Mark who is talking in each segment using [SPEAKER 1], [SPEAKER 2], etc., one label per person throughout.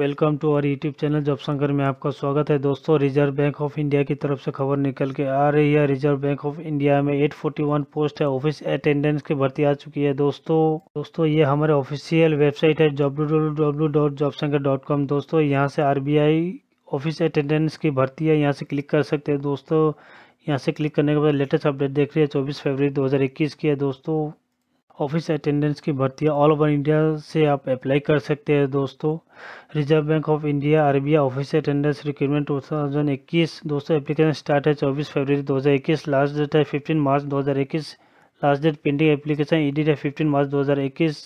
[SPEAKER 1] welcome to our YouTube channel जब शंकर में आपका स्वागत है दोस्तों रिजर्व बैंक ऑफ इंडिया की तरफ से खबर निकल के आ रही है रिजर्व बैंक ऑफ इंडिया में 841 पोस्ट है ऑफिस अटेंडेंस की भर्ती आ चुकी है दोस्तों दोस्तों ये हमारे ऑफिशियल वेबसाइट है डब्ल्यू दोस्तों यहाँ से आरबीआई ऑफिस अटेंडेंस की भर्ती है यहाँ से क्लिक कर सकते हैं दोस्तों यहाँ से क्लिक करने के बाद लेटेस्ट अपडेट देख रही है चौबीस फरवरी दो की है दोस्तों ऑफिस अटेंडेंस की भर्ती ऑल ओवर इंडिया से आप अप्लाई कर सकते हैं दोस्तों reserve bank of India RBI office attendance recruitment two thousand इक्कीस दोस्तों एप्लीकेशन स्टार्ट है चौबीस फरवरी दो हज़ार इक्कीस लास्ट डेट है फिफ्टीन मार्च दो हज़ार इक्कीस last date pending application date है फिफ्टीन मार्च दो हज़ार इक्कीस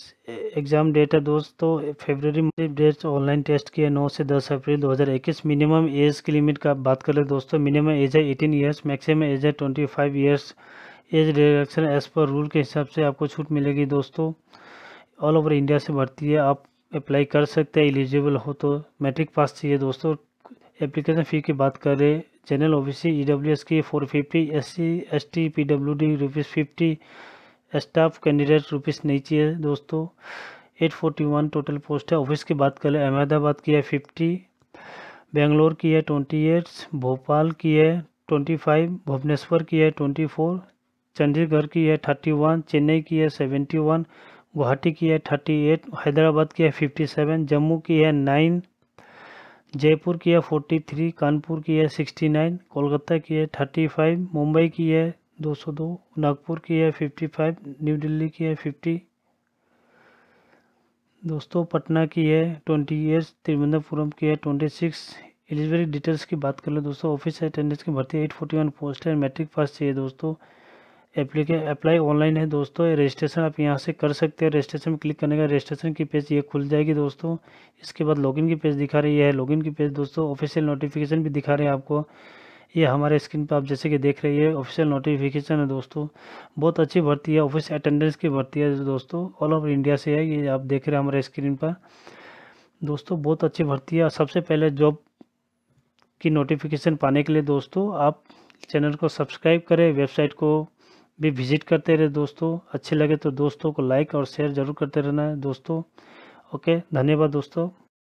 [SPEAKER 1] एग्जाम डेट है दोस्तों फेबररी में डेट ऑनलाइन टेस्ट की है नौ से दस अप्रैल दो हज़ार इक्कीस मिनिमम एज की लिमिट का बात कर ले दोस्तों मिनिमम एज है एटीन ईयर्स मैक्सिमम एज है twenty five years age reduction age पर रूल के हिसाब से आपको छूट मिलेगी दोस्तों ऑल ओवर इंडिया से भर्ती है आप अप्लाई कर सकते हैं एलिजिबल हो तो मैट्रिक पास चाहिए दोस्तों एप्लीकेशन फ़ी की बात करें general O B C E W S की four fifty S C S T P W D rupees fifty staff candidate rupees नहीं चाहिए दोस्तों eight forty one total post है ऑफिस की बात करें अहमदाबाद की है फिफ्टी बेंगलोर की है ट्वेंटी एट भोपाल की है ट्वेंटी फाइव भुवनेश्वर की है ट्वेंटी फोर चंडीगढ़ की है थर्टी वन चेन्नई की है सेवेंटी वन गुवाहाटी की है थर्टी एट हैदराबाद की है फिफ्टी सेवन जम्मू की है नाइन जयपुर की है फोर्टी थ्री कानपुर की है सिक्सटी नाइन कोलकाता की है थर्टी फाइव मुंबई की है दो सौ दो नागपुर की है फिफ्टी फाइव न्यू दिल्ली की है फिफ्टी दोस्तों पटना की है ट्वेंटी एट तिरुवनंतपुरम की है ट्वेंटी सिक्स एलिजिबिलिटी डिटेल्स की बात कर लो दोस्तों ऑफिस अटेंडेंस की भर्ती एट फोर्टी वन पोस्ट है मैट्रिक पास चाहिए दोस्तों एप्लीके अप्लाई ऑनलाइन है दोस्तों रजिस्ट्रेशन आप यहाँ से कर सकते हैं रजिस्ट्रेशन में क्लिक करने का रजिस्ट्रेशन की पेज ये खुल जाएगी दोस्तों इसके बाद लॉगिन की पेज दिखा रही है लॉगिन की पेज दोस्तों ऑफिशियल नोटिफिकेशन भी दिखा रहे हैं आपको ये हमारे स्क्रीन पर आप जैसे कि देख रही है ऑफिशियल नोटिफिकेशन है दोस्तों बहुत अच्छी भर्ती है ऑफिस अटेंडेंस की भर्ती है दोस्तों ऑल ओवर इंडिया से है ये आप देख रहे हैं हमारे स्क्रीन पर दोस्तों बहुत अच्छी भर्ती है सबसे पहले जॉब की नोटिफिकेशन पाने के लिए दोस्तों आप चैनल को सब्सक्राइब करें वेबसाइट को भी विज़िट करते रहे दोस्तों अच्छे लगे तो दोस्तों को लाइक और शेयर ज़रूर करते रहना है दोस्तों ओके धन्यवाद दोस्तों